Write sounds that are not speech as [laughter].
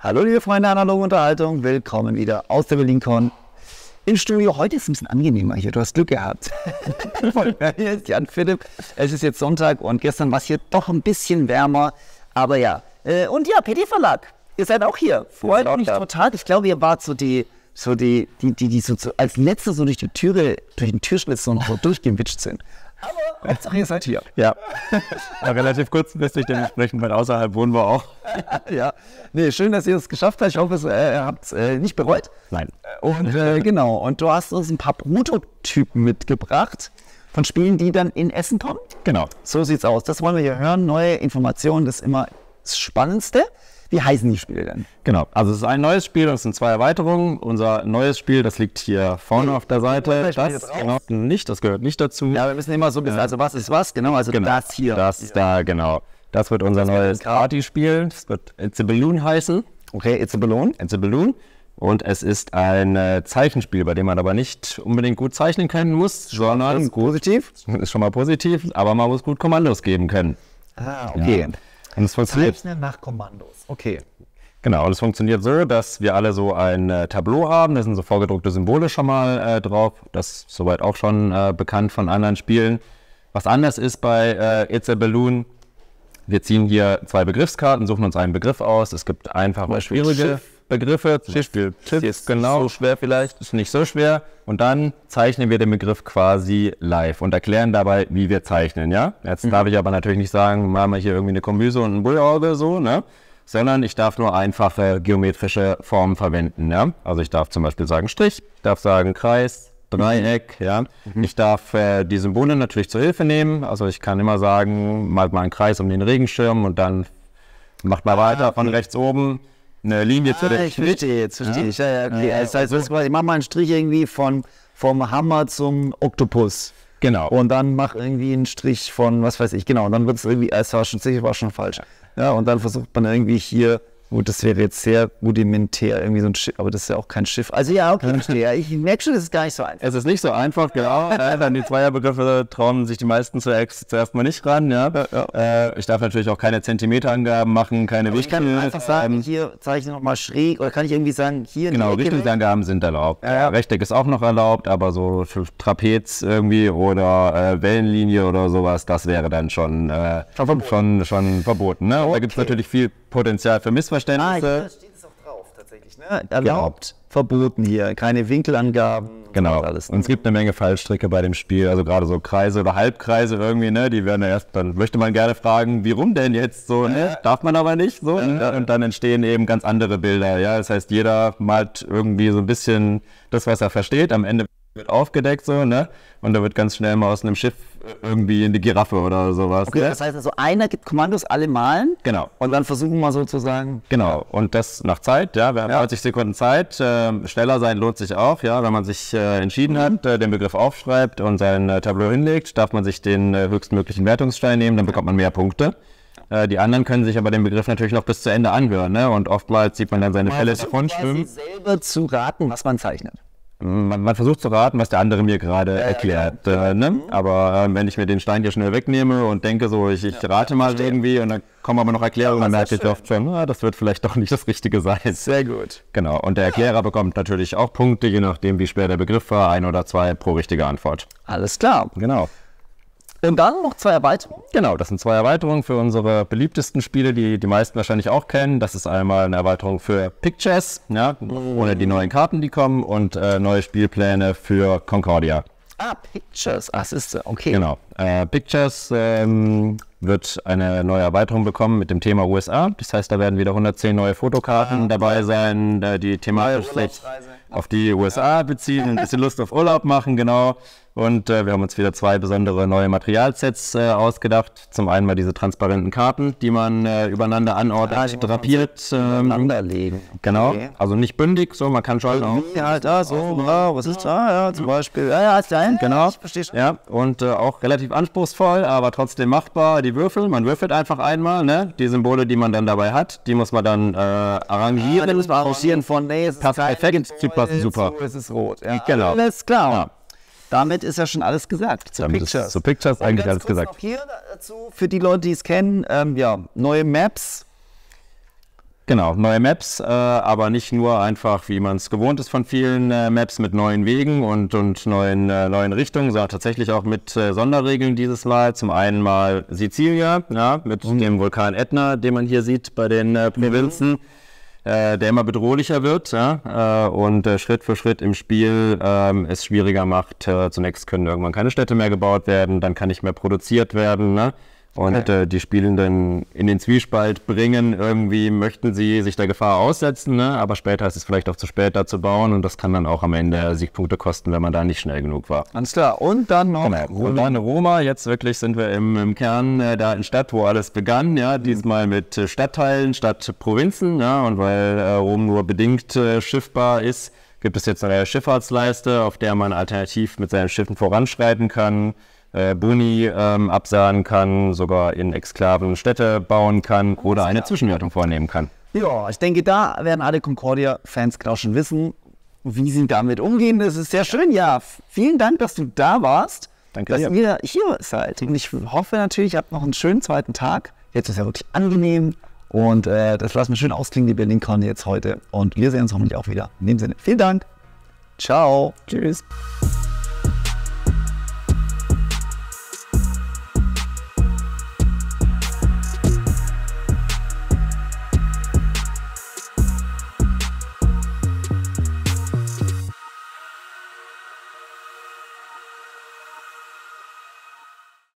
Hallo liebe Freunde analoge Unterhaltung, willkommen wieder aus der BerlinCon im Studio. Heute ist es ein bisschen angenehmer hier, du hast Glück gehabt. [laughs] hier ist Jan Philipp, es ist jetzt Sonntag und gestern war es hier doch ein bisschen wärmer, aber ja. Äh, und ja, PD Verlag, ihr seid auch hier. Freut mich total, ich glaube ihr wart so die, so die, die, die, die so als letzte so durch die Türe, durch den Türschlitz so noch so [laughs] durchgewitscht sind. Hallo, Hauptsache ihr seid hier. Ja. ja relativ kurzfristig, dementsprechend, weil außerhalb wohnen wir auch. [laughs] ja. Nee, schön, dass ihr es geschafft habt. Ich hoffe, äh, ihr habt es äh, nicht bereut. Nein. Und äh, genau, und du hast uns ein paar Prototypen mitgebracht von Spielen, die dann in Essen kommen. Genau. So sieht's aus. Das wollen wir hier hören. Neue Informationen, das ist immer das Spannendste. Wie heißen die Spiele denn? Genau, also es ist ein neues Spiel und es sind zwei Erweiterungen. Unser neues Spiel, das liegt hier vorne auf der Seite. Das genau, nicht, das gehört nicht dazu. Ja, wir müssen immer so ein bisschen, äh, also was ist was, genau, also genau, das hier. Das ist da, genau. Das wird unser das neues Party-Spiel. Das wird It's a Balloon heißen. Okay, It's a Balloon. It's a Balloon. Und es ist ein äh, Zeichenspiel, bei dem man aber nicht unbedingt gut zeichnen können muss, sondern positiv. [laughs] Ist schon mal positiv, aber man muss gut Kommandos geben können. Ah, okay. Ja. Und es funktioniert. Typeschnell nach Kommandos. Okay. Genau, und es funktioniert so, dass wir alle so ein äh, Tableau haben. Da sind so vorgedruckte Symbole schon mal äh, drauf. Das ist soweit auch schon äh, bekannt von anderen Spielen. Was anders ist bei äh, It's a Balloon, wir ziehen hier zwei Begriffskarten, suchen uns einen Begriff aus. Es gibt einfache und schwierige. Schiff Begriffe, Zum Shift, Beispiel Tipps, ist genau. so schwer vielleicht. Ist nicht so schwer. Und dann zeichnen wir den Begriff quasi live und erklären dabei, wie wir zeichnen, ja? Jetzt mhm. darf ich aber natürlich nicht sagen, machen wir hier irgendwie eine Kombüse und ein Bullauge, so, ne? Sondern ich darf nur einfache geometrische Formen verwenden, ja? Also ich darf zum Beispiel sagen Strich, ich darf sagen Kreis, Dreieck, mhm. ja. Mhm. Ich darf äh, die Symbole natürlich zur Hilfe nehmen. Also ich kann immer sagen, malt mal einen Kreis um den Regenschirm und dann macht mal weiter ah, von rechts oben eine Linie ah, zurück. Ich verstehe, jetzt verstehe ja? ich. Ja, ja, okay. Ja, das heißt, das quasi, ich mache mal einen Strich irgendwie von, vom Hammer zum Oktopus. Genau. Und dann mach irgendwie einen Strich von, was weiß ich, genau. Und dann wird es irgendwie, es war schon sicher, war schon falsch. Ja, und dann versucht man irgendwie hier Gut, das wäre jetzt sehr rudimentär, irgendwie so ein Schiff, aber das ist ja auch kein Schiff. Also ja, okay, Ich merke schon, das ist gar nicht so einfach. Es ist nicht so einfach, genau. an [laughs] die Zweierbegriffe trauen sich die meisten zuerst, zuerst mal nicht ran, ja. ja, ja. Äh, ich darf natürlich auch keine Zentimeterangaben machen, keine Wichte. Ich kann einfach sagen, ähm, hier zeichne ich nochmal schräg oder kann ich irgendwie sagen, hier... Genau, Richtungsangaben sind erlaubt. Ja, Rechteck ist auch noch erlaubt, aber so Trapez irgendwie oder äh, Wellenlinie oder sowas, das wäre dann schon, äh, schon, verboten. schon, schon verboten. Ne? Okay. Da gibt es natürlich viel Potenzial für Missverständnisse. Ah, da steht es auch drauf tatsächlich. Ne? Erlaubt, genau. verboten hier, keine Winkelangaben. Genau. Alles, ne? Und es ne? gibt eine Menge Fallstricke bei dem Spiel, also gerade so Kreise oder Halbkreise irgendwie, ne? Die werden ja erst, dann möchte man gerne fragen, wie rum denn jetzt so, ne? Darf man aber nicht so. Ja. Und dann entstehen eben ganz andere Bilder, ja. Das heißt, jeder malt irgendwie so ein bisschen das, was er versteht. Am Ende wird aufgedeckt so, ne? Und da wird ganz schnell mal aus einem Schiff äh, irgendwie in die Giraffe oder sowas. Okay, ne? das heißt also, einer gibt Kommandos, alle malen. Genau. Und dann versuchen wir sozusagen. Genau. Und das nach Zeit, ja. Wir haben ja. 90 Sekunden Zeit. Äh, schneller sein lohnt sich auch, ja. Wenn man sich äh, entschieden mhm. hat, äh, den Begriff aufschreibt und sein äh, Tableau hinlegt, darf man sich den äh, höchstmöglichen Wertungsstein nehmen, dann bekommt man mehr Punkte. Die anderen können sich aber den Begriff natürlich noch bis zu Ende anhören. Ne? Und oftmals sieht man dann seine Fälle davon schwimmen. selber zu raten, was man zeichnet man, man, versucht zu raten, was der andere mir gerade ja, erklärt. Ja, genau. äh, ne? Mhm. Aber äh, wenn ich mir den Stein hier schnell wegnehme und denke so, ich, ich rate mal verstehe. irgendwie und dann kommen aber noch Erklärungen, dann merke ich oft schon, na, ah, das wird vielleicht doch nicht das Richtige sein. Sehr gut. Genau. Und der Erklärer bekommt natürlich auch Punkte, je nachdem, wie schwer der Begriff war, ein oder zwei pro richtige Antwort. Alles klar. Genau. Und dann noch zwei Erweiterungen? Genau, das sind zwei Erweiterungen für unsere beliebtesten Spiele, die die meisten wahrscheinlich auch kennen. Das ist einmal eine Erweiterung für Pictures, ja, ohne die neuen Karten, die kommen, und äh, neue Spielpläne für Concordia. Ah, Pictures. Ah, ist okay. Genau. Äh, Pictures ähm, wird eine neue Erweiterung bekommen mit dem Thema USA. Das heißt, da werden wieder 110 neue Fotokarten ah, dabei sein, äh, die thematisch auf die USA beziehen, ein bisschen Lust auf Urlaub machen, genau. Und äh, wir haben uns wieder zwei besondere neue Materialsets äh, ausgedacht. Zum einen mal diese transparenten Karten, die man äh, übereinander anordnet, ah, drapiert. übereinander ähm, legen. Genau. Okay. Also nicht bündig, so man kann schon. wie halt, da, so, genau. wow, was ist da? Ja, zum Beispiel. Ja, ja, ist da Genau. Ich verstehe schon. Ja, und äh, auch relativ anspruchsvoll, aber trotzdem machbar. Die Würfel, man würfelt einfach einmal, ne? Die Symbole, die man dann dabei hat, die muss man dann äh, ah, arrangieren. Ah, muss man arrangieren von, nee, es ist perfekt, die passen super. So, es ist rot. Ja. Genau. Alles klar. Ja. Damit ist ja schon alles gesagt. Zu Damit Pictures. Ist, zu Pictures eigentlich alles gesagt. Noch hier dazu, für die Leute, die es kennen, ähm, ja, neue Maps. Genau, neue Maps, äh, aber nicht nur einfach, wie man es gewohnt ist von vielen äh, Maps mit neuen Wegen und, und neuen, äh, neuen Richtungen, sondern tatsächlich auch mit äh, Sonderregeln dieses Mal. Zum einen mal Sizilien, ja, mit mhm. dem Vulkan Etna, den man hier sieht bei den äh, Provinzen. Mhm äh, der immer bedrohlicher wird ja, äh, und äh, Schritt für Schritt im Spiel ähm, es schwieriger macht. Äh, zunächst können irgendwann keine Städte mehr gebaut werden, dann kann nicht mehr produziert werden. Ne? und äh, die Spielenden in den Zwiespalt bringen. Irgendwie möchten sie sich der Gefahr aussetzen, ne? aber später ist es vielleicht auch zu spät, da zu bauen und das kann dann auch am Ende Siegpunkte kosten, wenn man da nicht schnell genug war. Alles klar. Und dann noch genau. Roma. Und Roma. Jetzt wirklich sind wir im, im Kern äh, der Stadt, wo alles begann. Ja? Mhm. Diesmal mit äh, Stadtteilen statt Provinzen. Ja? Und weil äh, Rom nur bedingt äh, schiffbar ist, gibt es jetzt eine Schifffahrtsleiste, auf der man alternativ mit seinen Schiffen voranschreiten kann äh, Boni ähm, absahen kann, sogar in Exklaven Städte bauen kann oder eine Zwischenwertung vornehmen kann. Ja, ich denke, da werden alle Concordia-Fans genau schon wissen, wie sie damit umgehen. Das ist sehr schön. Ja, vielen Dank, dass du da warst. Danke dass ihr hier seid. Und ich hoffe natürlich, ihr habt noch einen schönen zweiten Tag. Jetzt ist es ja wirklich angenehm. Und äh, das lassen wir schön ausklingen, die Berlin-Con jetzt heute. Und wir sehen uns hoffentlich auch wieder. In dem Sinne, vielen Dank. Ciao. Tschüss.